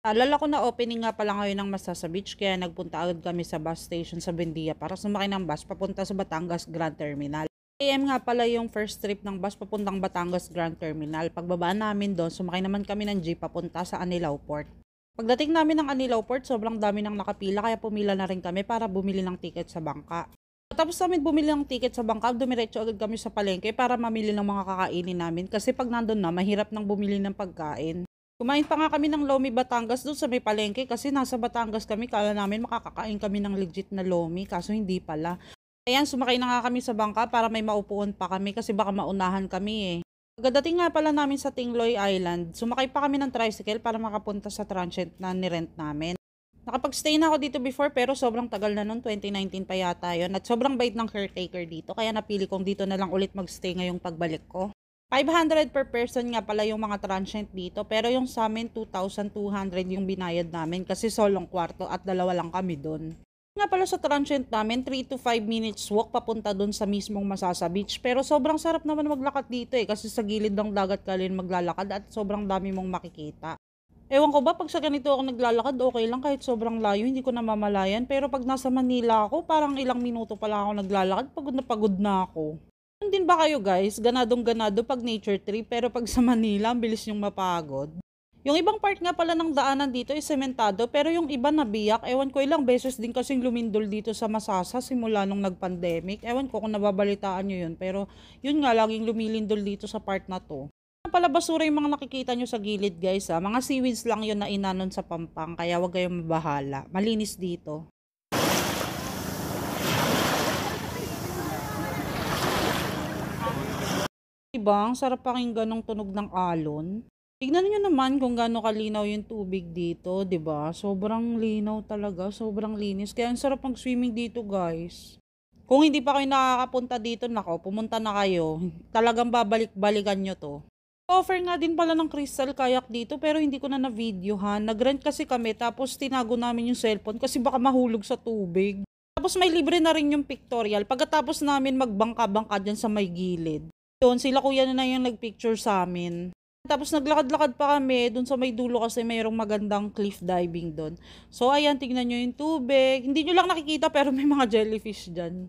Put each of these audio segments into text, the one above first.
Alala ah, ko na opening nga pala ngayon ng Masasa Beach kaya nagpunta agad kami sa bus station sa Bendia para sumakay ng bus papunta sa Batangas Grand Terminal. AM nga pala yung first trip ng bus papuntang Batangas Grand Terminal. Pagbaba namin doon, sumakay naman kami ng jeep papunta sa Anilao Port. Pagdating namin ng Anilao Port, sobrang dami ng nakapila kaya pumila na rin kami para bumili ng ticket sa bangka. Tapos namin bumili ng ticket sa bangka, dumiretso agad kami sa palengke para mamili ng mga kakainin namin kasi pag nandun na, mahirap nang bumili ng pagkain. Kumain pa nga kami ng Lomi Batangas doon sa may palengke kasi nasa Batangas kami. Kala namin makakakain kami ng legit na Lomi kaso hindi pala. Ayan, sumakay na nga kami sa bangka para may maupuan pa kami kasi baka maunahan kami eh. Pagdating nga pala namin sa Tingloy Island, sumakay pa kami ng tricycle para makapunta sa transient na nirent namin. Nakapag-stay na ako dito before pero sobrang tagal na noon, 2019 pa yata yon at sobrang bait ng caretaker dito kaya napili kong dito na lang ulit mag-stay ngayong pagbalik ko. 500 per person nga pala yung mga transient dito. Pero yung sa amin, 2,200 yung binayad namin kasi solong kwarto at dalawa lang kami doon. Nga pala sa transient namin, 3 to 5 minutes walk papunta doon sa mismong Masasa Beach. Pero sobrang sarap naman maglakad dito eh kasi sa gilid ng dagat ka rin maglalakad at sobrang dami mong makikita. Ewan ko ba, pag sa ganito ako naglalakad, okay lang kahit sobrang layo, hindi ko namamalayan. Pero pag nasa Manila ako, parang ilang minuto pala ako naglalakad, pagod na pagod na ako din ba kayo guys, ganadong ganado pag nature trip pero pag sa Manila, ang bilis yung mapagod. Yung ibang part nga pala ng daanan dito ay sementado pero yung iba nabiyak, ewan ko ilang beses din kasing lumindol dito sa Masasa simula nung nagpandemic. Ewan ko kung nababalitaan nyo yun pero yun nga laging lumilindol dito sa part na to. Pala basura yung mga nakikita nyo sa gilid guys ha. Ah. Mga seaweeds lang yun na inanon sa pampang kaya wag kayong mabahala. Malinis dito. Diba? Ang sarap pakinggan ng tunog ng alon. Tignan niyo naman kung gaano kalinaw yung tubig dito, 'di ba? Sobrang linaw talaga, sobrang linis. Kaya ang sarap ng swimming dito, guys. Kung hindi pa kayo nakakapunta dito, nako, pumunta na kayo. Talagang babalik-balikan nyo to. Offer nga din pala ng crystal kayak dito pero hindi ko na na-videohan. nag kasi kami tapos tinago namin yung cellphone kasi baka mahulog sa tubig. Tapos may libre na rin yung pictorial pagkatapos namin magbangka-bangka dyan sa may gilid. Yun, sila kuya na yung nagpicture sa amin. Tapos naglakad-lakad pa kami doon sa may dulo kasi mayroong magandang cliff diving doon. So ayan, tingnan nyo yung tubig. Hindi nyo lang nakikita pero may mga jellyfish dyan.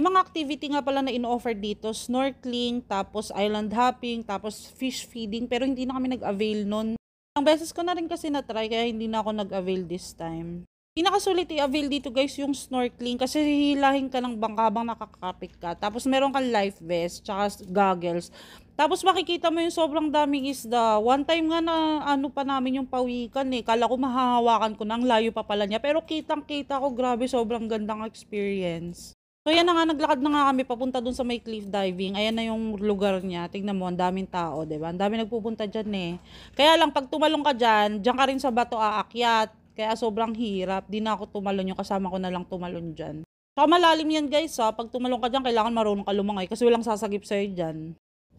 Yung mga activity nga pala na ino-offer dito, snorkeling, tapos island hopping, tapos fish feeding, pero hindi na kami nag-avail noon. Ang beses ko na rin kasi na-try kaya hindi na ako nag-avail this time. Pinakasulit i-avail dito guys yung snorkeling kasi hihilahin ka ng bangka habang nakakapit ka. Tapos meron kang life vest, tsaka goggles. Tapos makikita mo yung sobrang daming isda. One time nga na ano pa namin yung pawikan eh. Kala ko mahahawakan ko nang layo pa pala niya. Pero kitang kita ko, grabe sobrang gandang experience. So yan na nga, naglakad na nga kami papunta dun sa may cliff diving. Ayan na yung lugar niya. Tingnan mo, ang daming tao, di ba? Ang daming nagpupunta dyan eh. Kaya lang, pag tumalong ka dyan, dyan ka rin sa bato aakyat kaya sobrang hirap. Di na ako tumalon. Yung kasama ko na lang tumalon dyan. Saka malalim yan guys ha. Pag tumalon ka dyan, kailangan marunong ka lumangay kasi walang sasagip sa'yo dyan.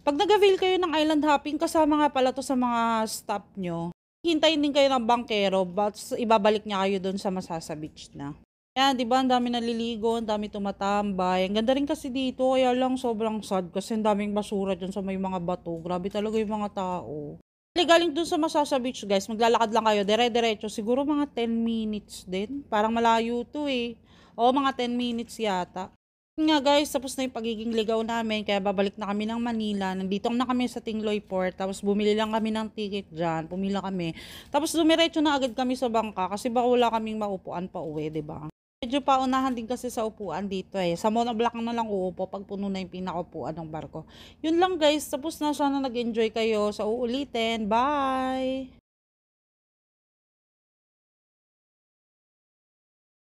Pag nag-avail kayo ng island hopping, kasama nga pala to sa mga stop nyo. Hintayin din kayo ng bankero, but ibabalik niya kayo doon sa Masasa Beach na. Yan, di ba? Ang dami naliligo, ang dami tumatambay. Ang ganda rin kasi dito, kaya lang sobrang sad kasi ang daming basura dyan sa may mga bato. Grabe talaga yung mga tao. Actually, galing dun sa Masasa Beach, guys, maglalakad lang kayo, dire-diretso, siguro mga 10 minutes din. Parang malayo to eh. O, mga 10 minutes yata. Nga guys, tapos na yung pagiging ligaw namin, kaya babalik na kami ng Manila. Nandito na kami sa Tingloy Port, tapos bumili lang kami ng ticket dyan, pumila kami. Tapos dumiretso na agad kami sa bangka, kasi ba wala kaming maupuan pa uwi, ba diba? Medyo paunahan din kasi sa upuan dito eh. Sa monoblock na lang uupo pag puno na yung pinakaupuan ng barko. Yun lang guys. Tapos na sana nag-enjoy kayo. Sa uulitin. Bye!